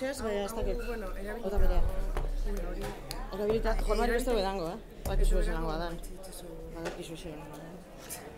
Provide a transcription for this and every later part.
Ez, baina ez dakit. Bueno, berea. Ota berea. Ota berea. Ota berea. Ota Bakizu Ota berea. Ota berea. Ota berea. Ota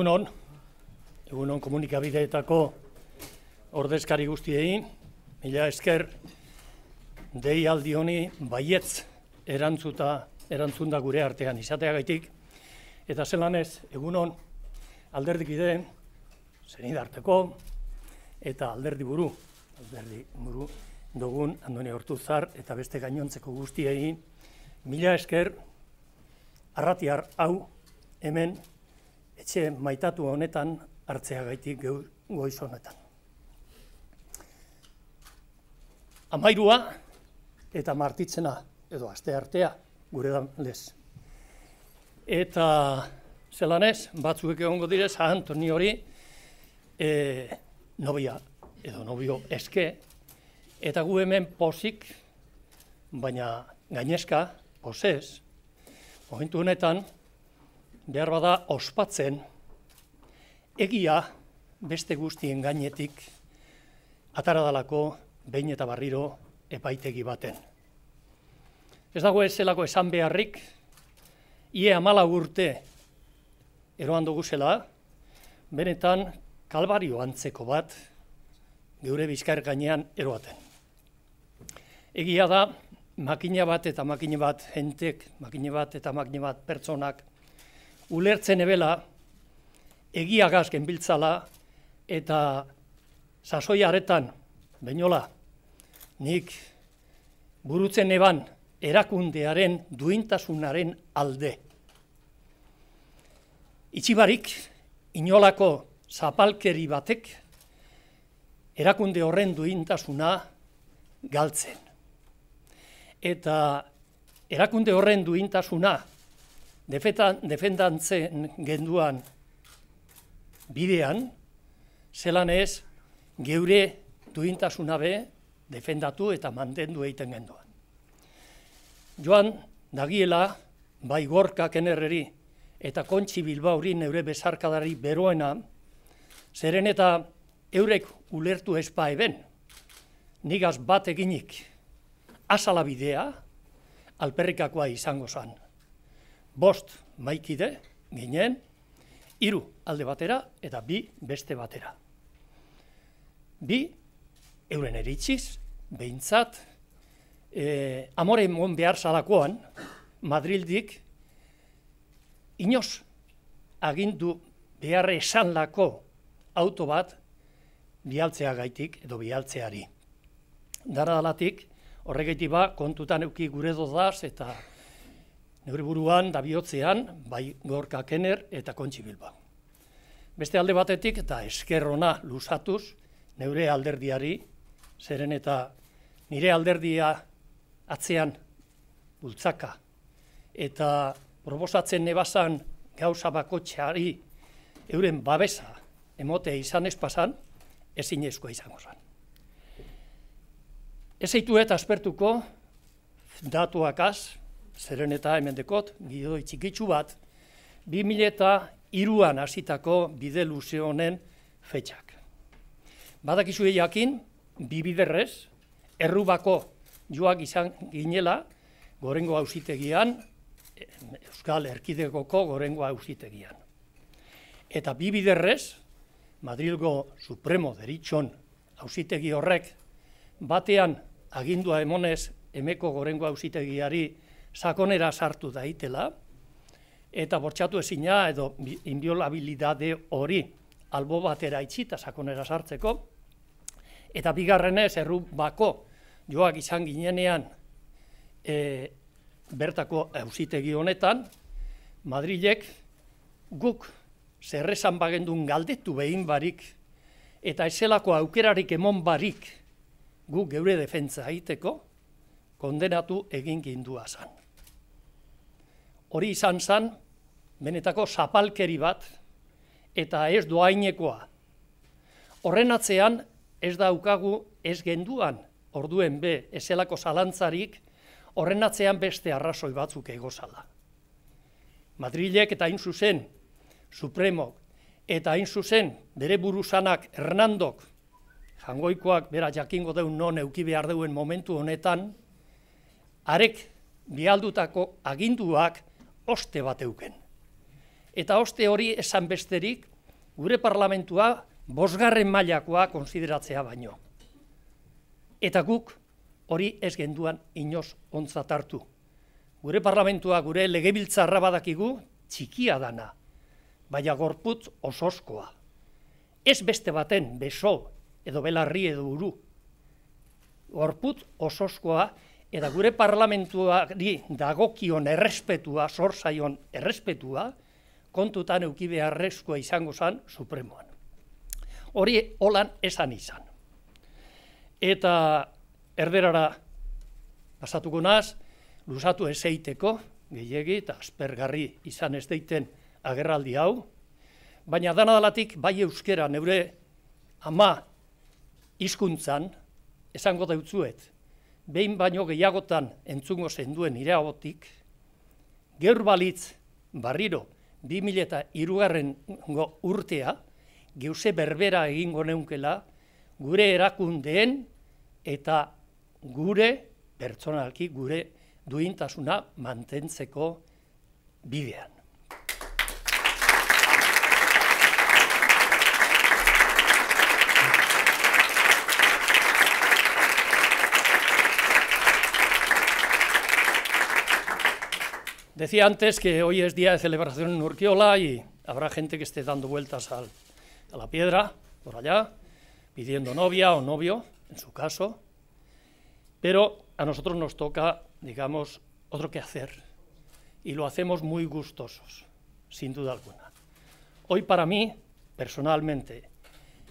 Egunon, egunon komunikabideetako ordezkari guztiei, mila esker, dei aldi honi baietz erantzuta, erantzun da gure artean izateagaitik. gaitik. Eta zelan ez, egunon, alderdi gideen, eta alderdi buru, alderdi buru dugun, andoni hortu eta beste gainontzeko guztiei, mila esker, arratiar hau, hemen, etxe maitatu honetan hartzea gaitik goiz honetan. Amairua eta martitzena edo aste artea gure dan lez. Eta zelanez, batzuek egongo direz, Antoni hori e, nobia edo nobio eske, eta gu hemen pozik, baina gaineska posez, momentu honetan, behar bada ospatzen, egia beste guztien gainetik ataradalako behin eta barriro epaitegi baten. Ez dago ez zelako esan beharrik, ie amala urte eroan dugu zela, benetan kalbario antzeko bat geure bizkar gainean eroaten. Egia da, makine bat eta makine bat jentek, makine bat eta makine bat pertsonak, ulertzen ebela, egiagazken biltzala eta sasoiaretan, aretan, bainola, nik burutzen eban erakundearen duintasunaren alde. Itxibarik inolako zapalkeri batek erakunde horren duintasuna galtzen. Eta erakunde horren duintasuna, defetan, defendantzen genduan bidean, zelan ez, geure duintasuna be, defendatu eta mantendu egiten genduan. Joan, dagiela, bai gorka kenerreri, eta kontsi bilbauri neure bezarkadari beroena, zeren eta eurek ulertu ezpa ba eben, nigaz bat eginik, azala bidea, alperrikakoa izango zan bost maikide ginen, hiru alde batera eta bi beste batera. Bi, euren eritziz, behintzat, e, amore mon behar salakoan, Madrildik, inoz, agindu behar esan lako auto bat bialtzea gaitik edo bialtzeari. Dara dalatik, horregeti ba, kontutan euki gure dozaz eta Neure buruan, da bihotzean, bai gorka kener eta kontsi bilba. Beste alde batetik eta eskerrona lusatuz, neure alderdiari, zeren eta nire alderdia atzean bultzaka. Eta proposatzen nebazan gauza bako euren babesa emote izan espasan, pasan ezko izango zan. Ez eitu eta aspertuko datuakaz, zeren eta hemen dekot, gidoi txikitsu bat, 2000 eta iruan hasitako bide luze honen fetxak. Badakizu bibiderrez, bi biderrez, errubako joak izan ginela, gorengo hausitegian, Euskal Erkidegoko gorengo hausitegian. Eta bi biderrez, Madrilgo Supremo deritxon hausitegi horrek, batean agindua emonez emeko gorengo hausitegiari, sakonera sartu daitela, eta bortxatu ezina edo inbiolabilidade hori albo batera itxita sakonera sartzeko, eta bigarrenez erru bako joak izan ginenean e, bertako hausitegi honetan, Madrilek guk zerrezan bagendun galdetu behin barik, eta eselako aukerarik emon barik guk geure defentza haiteko, kondenatu egin gindua zan hori izan zen, benetako zapalkeri bat, eta ez doainekoa. Horren atzean, ez daukagu ez genduan, orduen be, ezelako zalantzarik, horren atzean beste arrazoi batzuk egozala. Madrilek eta zuzen, Supremok, eta zuzen, bere buruzanak Hernandok, jangoikoak bera jakingo deun non euki behar duen momentu honetan, arek bialdutako aginduak, oste bat Eta oste hori esan besterik, gure parlamentua bosgarren mailakoa konsideratzea baino. Eta guk hori ez genduan inoz ontzatartu. tartu. Gure parlamentua gure legebiltzarra badakigu txikia dana, baina gorputz ososkoa. Ez beste baten beso edo belarri edo uru. Gorputz ososkoa Eta gure parlamentuari dagokion errespetua, sorzaion errespetua, kontutan euki beharrezkoa izango zan Supremoan. Hori holan esan izan. Eta erderara pasatuko naz, luzatu ezeiteko, gehiagi eta aspergarri izan ez deiten agerraldi hau, baina danadalatik bai euskera neure ama izkuntzan esango dautzuet, behin baino gehiagotan entzungo zen duen ireagotik, gaur balitz barriro 2002-ren urtea, geuse berbera egingo neunkela gure erakundeen eta gure pertsonalki gure duintasuna mantentzeko bidean. Decía antes que hoy es día de celebración en Urquiola y habrá gente que esté dando vueltas a la piedra, por allá, pidiendo novia o novio, en su caso. Pero a nosotros nos toca, digamos, otro que hacer. Y lo hacemos muy gustosos, sin duda alguna. Hoy para mí, personalmente,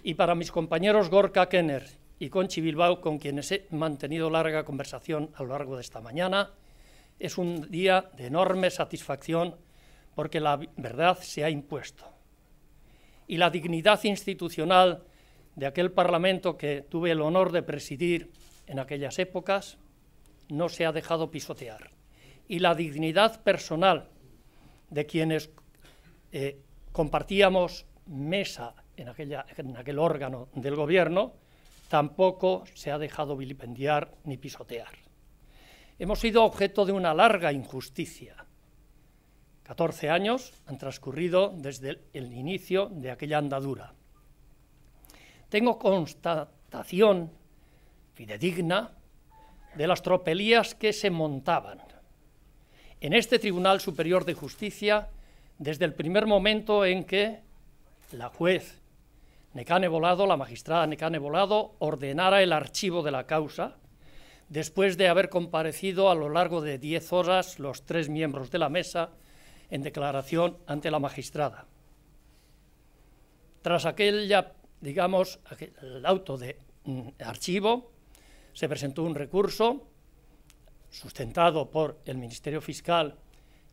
y para mis compañeros Gorka Kenner y Conchi Bilbao, con quienes he mantenido larga conversación a lo largo de esta mañana, es un día de enorme satisfacción porque la verdad se ha impuesto. Y la dignidad institucional de aquel Parlamento que tuve el honor de presidir en aquellas épocas no se ha dejado pisotear. Y la dignidad personal de quienes eh, compartíamos mesa en, en aquel órgano del Gobierno tampoco se ha dejado vilipendiar ni pisotear hemos sido objeto de una larga injusticia. 14 años han transcurrido desde el inicio de aquella andadura. Tengo constatación fidedigna de las tropelías que se montaban. En este Tribunal Superior de Justicia, desde el primer momento en que la juez Necane Volado, la magistrada Necane Volado, ordenara el archivo de la causa, después de haber comparecido a lo largo de diez horas los tres miembros de la mesa en declaración ante la magistrada. Tras aquella, digamos, el auto de mm, archivo, se presentó un recurso sustentado por el Ministerio Fiscal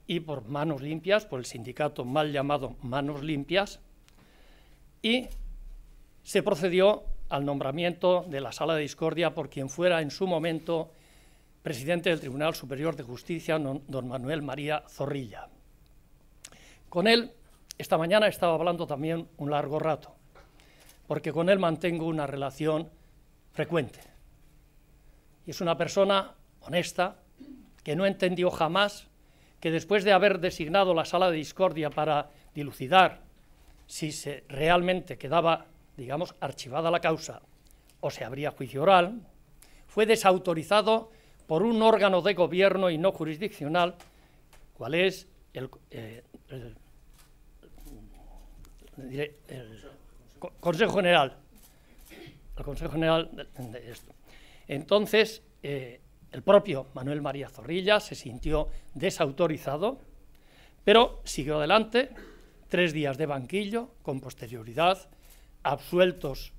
y por Manos Limpias, por el sindicato mal llamado Manos Limpias, y se procedió al nombramiento de la Sala de Discordia por quien fuera en su momento presidente del Tribunal Superior de Justicia, don Manuel María Zorrilla. Con él, esta mañana estaba hablando también un largo rato, porque con él mantengo una relación frecuente. Y es una persona honesta que no entendió jamás que después de haber designado la sala de discordia para dilucidar si se realmente quedaba digamos, archivada la causa o se abría juicio oral, fue desautorizado por un órgano de gobierno y no jurisdiccional, cuál es el, eh, Consejo General. El Consejo General de, esto. Entonces, eh, el propio Manuel María Zorrilla se sintió desautorizado, pero siguió adelante, tres días de banquillo, con posterioridad absueltos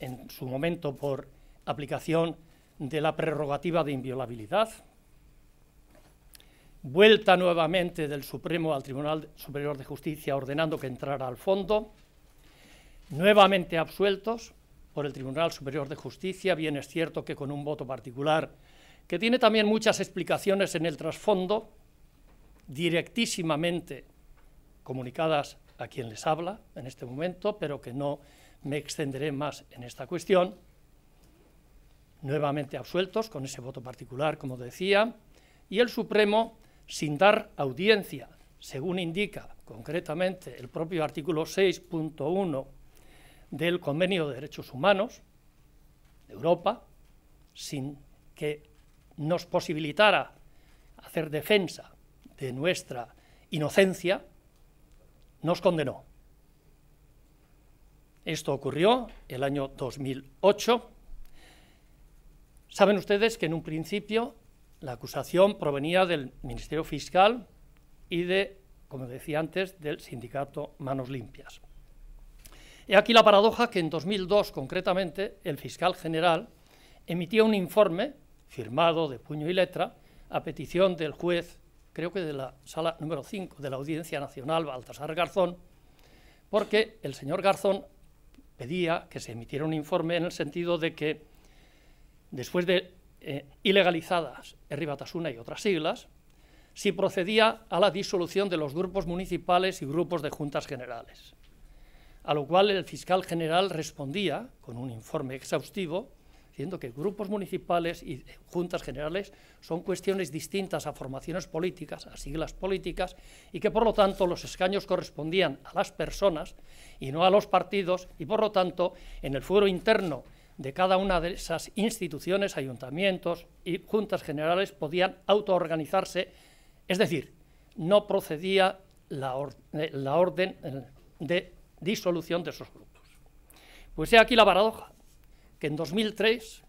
en su momento por aplicación de la prerrogativa de inviolabilidad, vuelta nuevamente del Supremo al Tribunal Superior de Justicia ordenando que entrara al fondo, nuevamente absueltos por el Tribunal Superior de Justicia, bien es cierto que con un voto particular, que tiene también muchas explicaciones en el trasfondo, directísimamente comunicadas a quien les habla en este momento, pero que no me extenderé más en esta cuestión. Nuevamente absueltos con ese voto particular, como decía, y el Supremo, sin dar audiencia, según indica concretamente el propio artículo 6.1 del Convenio de Derechos Humanos de Europa, sin que nos posibilitara hacer defensa de nuestra inocencia, nos condenó. Esto ocurrió el año 2008. Saben ustedes que en un principio la acusación provenía del Ministerio Fiscal y de, como decía antes, del sindicato Manos Limpias. He aquí la paradoja que en 2002, concretamente, el fiscal general emitía un informe firmado de puño y letra a petición del juez, creo que de la sala número 5 de la Audiencia Nacional, Baltasar Garzón, porque el señor Garzón pedía que se emitiera un informe en el sentido de que después de eh, ilegalizadas ilegalizadas Batasuna y otras siglas, si procedía a la disolución de los grupos municipales y grupos de juntas generales. A lo cual el fiscal general respondía, con un informe exhaustivo, diciendo que grupos municipales y juntas generales son cuestiones distintas a formaciones políticas, a siglas políticas, y que por lo tanto los escaños correspondían a las personas y no a los partidos, y por lo tanto en el fuero interno de cada una de esas instituciones, ayuntamientos y juntas generales podían autoorganizarse, es decir, no procedía la, eh, la orden eh, de disolución de esos grupos. Pues he aquí la paradoja que en 2003,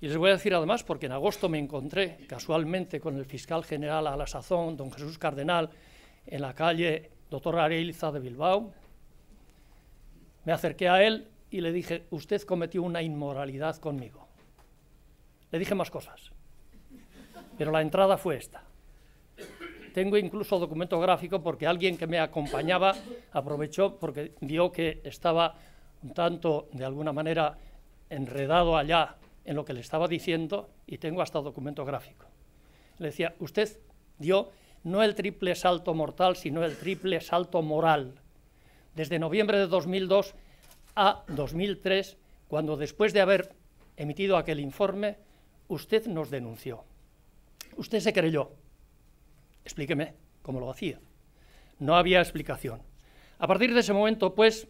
y les voy a decir además porque en agosto me encontré casualmente con el fiscal general a la sazón, don Jesús Cardenal, en la calle Doctor Areilza de Bilbao, me acerqué a él y le dije, usted cometió una inmoralidad conmigo. Le dije más cosas, pero la entrada fue esta. Tengo incluso documento gráfico porque alguien que me acompañaba aprovechó porque vio que estaba un tanto, de alguna manera, enredado allá en lo que le estaba diciendo y tengo hasta documento gráfico. Le decía, usted dio no el triple salto mortal, sino el triple salto moral. Desde noviembre de 2002 a 2003, cuando después de haber emitido aquel informe, usted nos denunció. Usted se creyó. Explíqueme cómo lo hacía. No había explicación. A partir de ese momento, pues,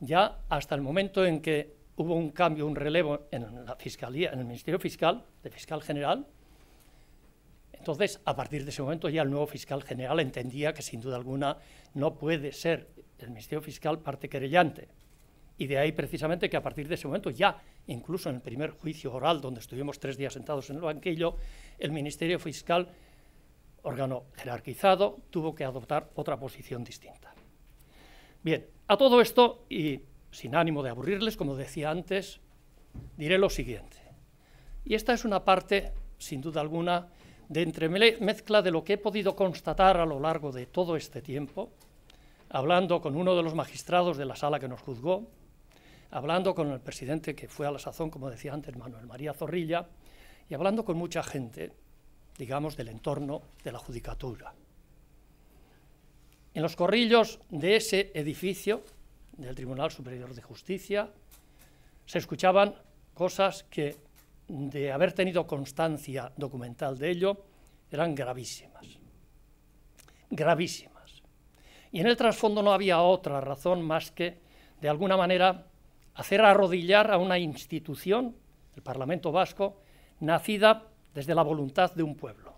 ya hasta el momento en que hubo un cambio, un relevo en la Fiscalía, en el Ministerio Fiscal, de Fiscal General, entonces, a partir de ese momento ya el nuevo fiscal general entendía que sin duda alguna no puede ser el Ministerio Fiscal parte querellante. Y de ahí precisamente que a partir de ese momento, ya incluso en el primer juicio oral, donde estuvimos tres días sentados en el banquillo, el Ministerio Fiscal, órgano jerarquizado, tuvo que adoptar otra posición distinta. Bien, a todo esto, y sin ánimo de aburrirles, como decía antes, diré lo siguiente. Y esta es una parte, sin duda alguna, de entremezcla de lo que he podido constatar a lo largo de todo este tiempo, hablando con uno de los magistrados de la sala que nos juzgó, hablando con el presidente que fue a la sazón, como decía antes, Manuel María Zorrilla, y hablando con mucha gente, digamos, del entorno de la judicatura. En los corrillos de ese edificio del Tribunal Superior de Justicia se escuchaban cosas que, de haber tenido constancia documental de ello, eran gravísimas. Gravísimas. Y en el trasfondo no había otra razón más que, de alguna manera, hacer arrodillar a una institución, el Parlamento Vasco, nacida desde la voluntad de un pueblo.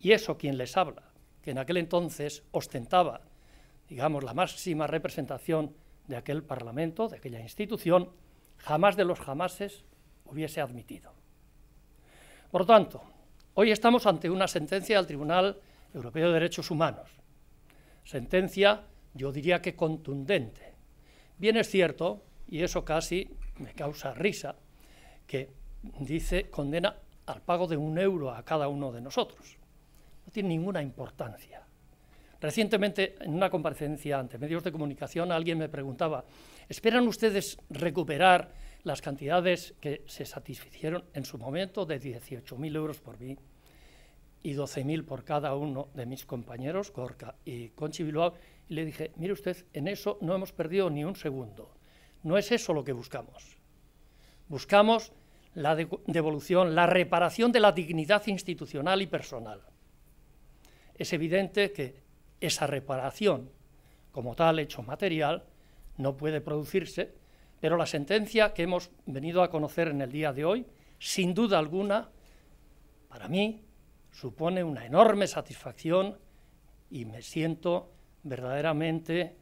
Y eso quien les habla, que en aquel entonces ostentaba, digamos, la máxima representación de aquel Parlamento, de aquella institución, jamás de los jamases hubiese admitido. Por lo tanto, hoy estamos ante una sentencia del Tribunal Europeo de Derechos Humanos, sentencia, yo diría que contundente. Bien es cierto, y eso casi me causa risa, que dice condena al pago de un euro a cada uno de nosotros tiene ninguna importancia. Recientemente, en una comparecencia ante medios de comunicación, alguien me preguntaba, ¿esperan ustedes recuperar las cantidades que se satisficieron en su momento de 18.000 euros por mí y 12.000 por cada uno de mis compañeros, Corca y Conchi Bilbao? Y le dije, mire usted, en eso no hemos perdido ni un segundo. No es eso lo que buscamos. Buscamos la devolución, la reparación de la dignidad institucional y personal es evidente que esa reparación como tal hecho material no puede producirse, pero la sentencia que hemos venido a conocer en el día de hoy, sin duda alguna, para mí supone una enorme satisfacción y me siento verdaderamente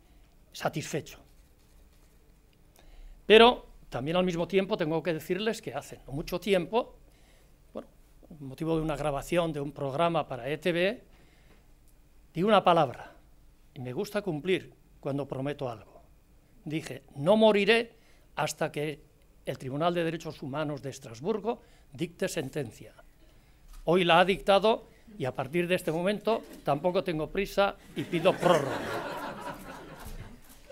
satisfecho. Pero también al mismo tiempo tengo que decirles que hace mucho tiempo, bueno, motivo de una grabación de un programa para ETV, Di una palabra, y me gusta cumplir cuando prometo algo. Dije, no moriré hasta que el Tribunal de Derechos Humanos de Estrasburgo dicte sentencia. Hoy la ha dictado y a partir de este momento tampoco tengo prisa y pido prórroga.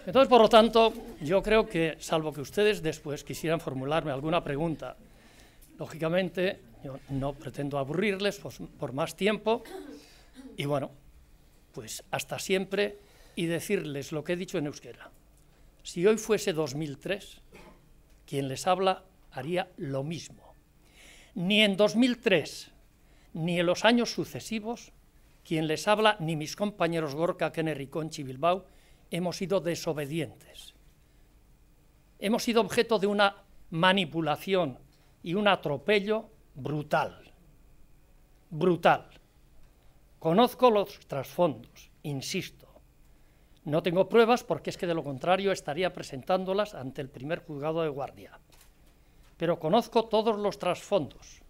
Entonces, por lo tanto, yo creo que, salvo que ustedes después quisieran formularme alguna pregunta, lógicamente yo no pretendo aburrirles por, pues, por más tiempo y bueno, pues hasta siempre y decirles lo que he dicho en euskera. Si hoy fuese 2003, quien les habla haría lo mismo. Ni en 2003, ni en los años sucesivos, quien les habla, ni mis compañeros Gorka, Kenner y Conchi Bilbao, hemos sido desobedientes. Hemos sido objeto de una manipulación y un atropello brutal. Brutal. Conozco los trasfondos, insisto. No tengo pruebas porque es que de lo contrario estaría presentándolas ante el primer juzgado de guardia. Pero conozco todos los trasfondos.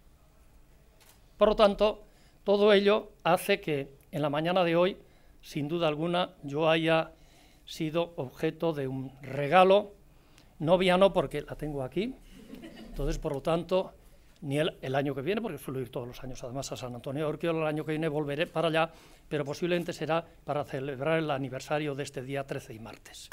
Por lo tanto, todo ello hace que en la mañana de hoy, sin duda alguna, yo haya sido objeto de un regalo, Noviano porque la tengo aquí, entonces por lo tanto ni el, año que viene, porque suelo ir todos los años además a San Antonio de el año que viene volveré para allá, pero posiblemente será para celebrar el aniversario de este día 13 y martes.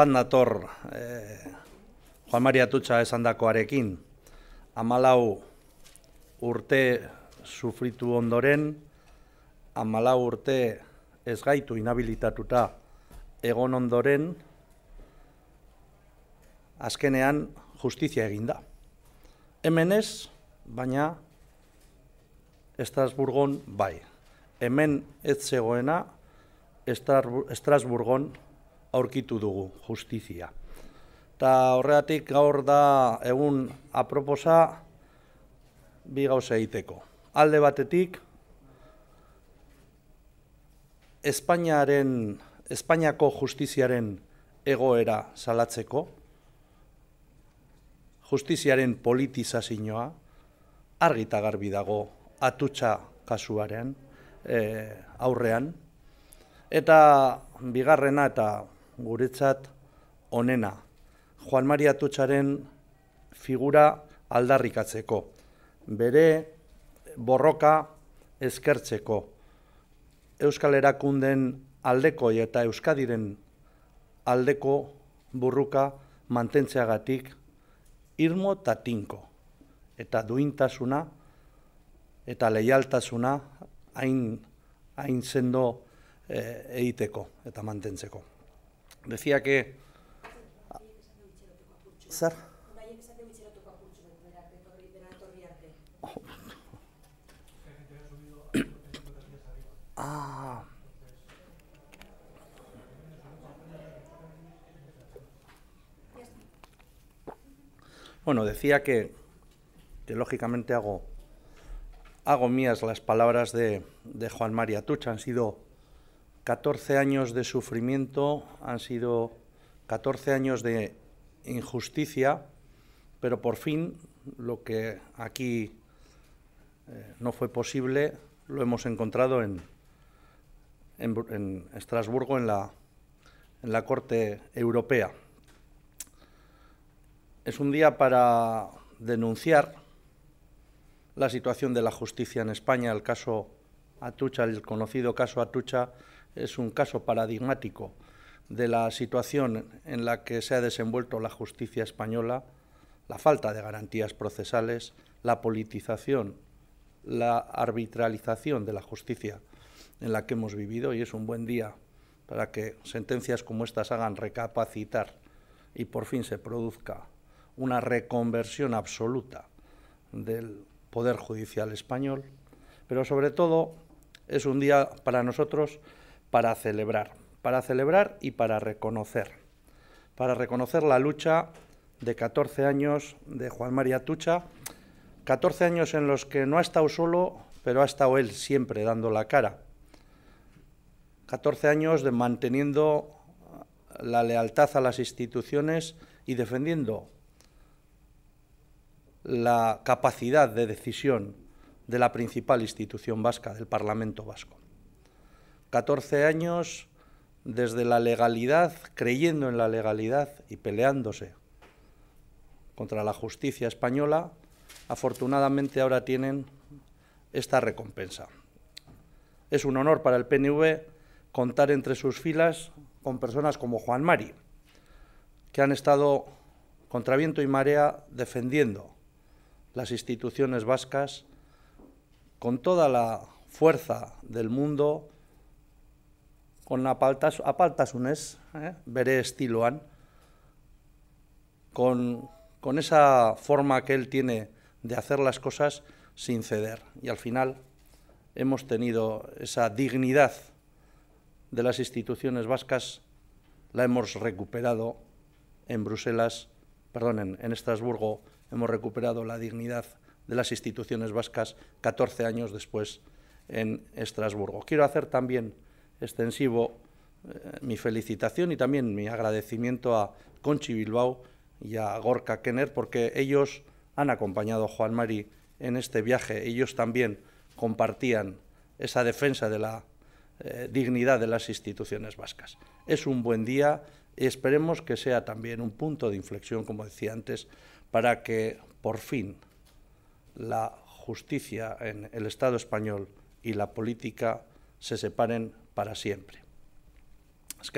bat nator eh, Juan Maria Tutsa esandakoarekin, dakoarekin, amalau urte sufritu ondoren, amalau urte ez gaitu inabilitatuta egon ondoren, azkenean justizia eginda. Hemen ez, baina Estrasburgon bai. Hemen ez zegoena Estrasburgon aurkitu dugu justizia. Ta horreatik gaur da egun aproposa bi gauza egiteko. Alde batetik Espainiaren Espainiako justiziaren egoera salatzeko justiziaren politizazioa argi ta garbi dago atutsa kasuaren e, aurrean eta bigarrena eta guretzat onena. Juan Maria Tutsaren figura aldarrikatzeko, bere borroka eskertzeko, Euskal Herakunden aldeko eta Euskadiren aldeko burruka mantentzeagatik irmo eta eta duintasuna eta leialtasuna hain zendo eh, egiteko eta mantentzeko. decía que... Ah. Bueno, decía que, que lógicamente hago, hago mías las palabras de, de Juan María Tucha, han sido 14 años de sufrimiento, han sido 14 años de injusticia, pero por fin lo que aquí eh, no fue posible lo hemos encontrado en, Estrasburgo, en la, en la Corte Europea. Es un día para denunciar la situación de la justicia en España, el caso Atucha, el conocido caso Atucha, es un caso paradigmático de la situación en la que se ha desenvuelto la justicia española, la falta de garantías procesales, la politización, la arbitralización de la justicia en la que hemos vivido y es un buen día para que sentencias como estas hagan recapacitar y por fin se produzca una reconversión absoluta del Poder Judicial español, pero sobre todo es un día para nosotros para celebrar, para celebrar y para reconocer, para reconocer la lucha de 14 años de Juan María Tucha, 14 años en los que no ha estado solo, pero ha estado él siempre dando la cara. 14 años de manteniendo la lealtad a las instituciones y defendiendo la capacidad de decisión de la principal institución vasca, del Parlamento vasco. 14 años desde la legalidad, creyendo en la legalidad y peleándose contra la justicia española, afortunadamente ahora tienen esta recompensa. Es un honor para el PNV contar entre sus filas con personas como Juan Mari, que han estado contra viento y marea defendiendo las instituciones vascas con toda la fuerza del mundo ...con apaltas, Unes... ¿eh? veré estiloan, con, con esa forma que él tiene de hacer las cosas sin ceder. Y al final hemos tenido esa dignidad de las instituciones vascas, la hemos recuperado en Bruselas, perdón, en, en Estrasburgo, hemos recuperado la dignidad de las instituciones vascas 14 años después en Estrasburgo. Quiero hacer también extensivo eh, mi felicitación y también mi agradecimiento a Conchi Bilbao y a Gorka Kenner porque ellos han acompañado a Juan Mari en este viaje. Ellos también compartían esa defensa de la eh, dignidad de las instituciones vascas. Es un buen día y esperemos que sea también un punto de inflexión, como decía antes, para que por fin la justicia en el Estado español y la política se separen para siempre. Es